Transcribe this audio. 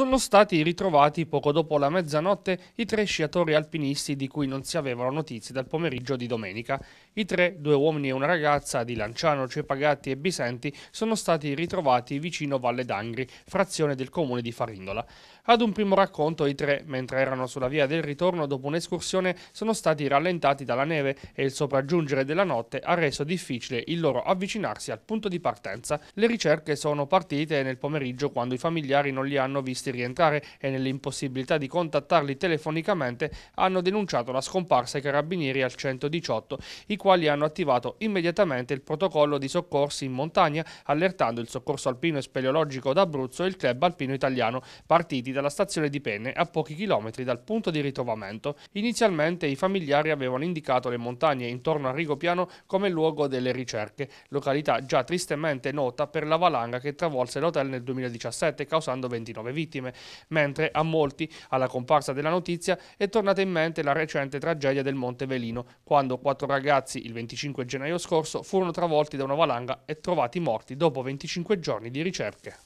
sono stati ritrovati poco dopo la mezzanotte i tre sciatori alpinisti di cui non si avevano notizie dal pomeriggio di domenica. I tre, due uomini e una ragazza di Lanciano, Cepagatti e Bisenti, sono stati ritrovati vicino Valle d'Angri, frazione del comune di Farindola. Ad un primo racconto i tre, mentre erano sulla via del ritorno dopo un'escursione, sono stati rallentati dalla neve e il sopraggiungere della notte ha reso difficile il loro avvicinarsi al punto di partenza. Le ricerche sono partite nel pomeriggio quando i familiari non li hanno visti potersi rientrare e nell'impossibilità di contattarli telefonicamente hanno denunciato la scomparsa ai carabinieri al 118, i quali hanno attivato immediatamente il protocollo di soccorsi in montagna allertando il soccorso alpino e speleologico d'Abruzzo e il club alpino italiano partiti dalla stazione di Penne a pochi chilometri dal punto di ritrovamento. Inizialmente i familiari avevano indicato le montagne intorno a Rigopiano come luogo delle ricerche, località già tristemente nota per la valanga che travolse l'hotel nel 2017 causando 29 vittime vittime, mentre a molti, alla comparsa della notizia, è tornata in mente la recente tragedia del Monte Velino, quando quattro ragazzi, il 25 gennaio scorso, furono travolti da una valanga e trovati morti dopo 25 giorni di ricerche.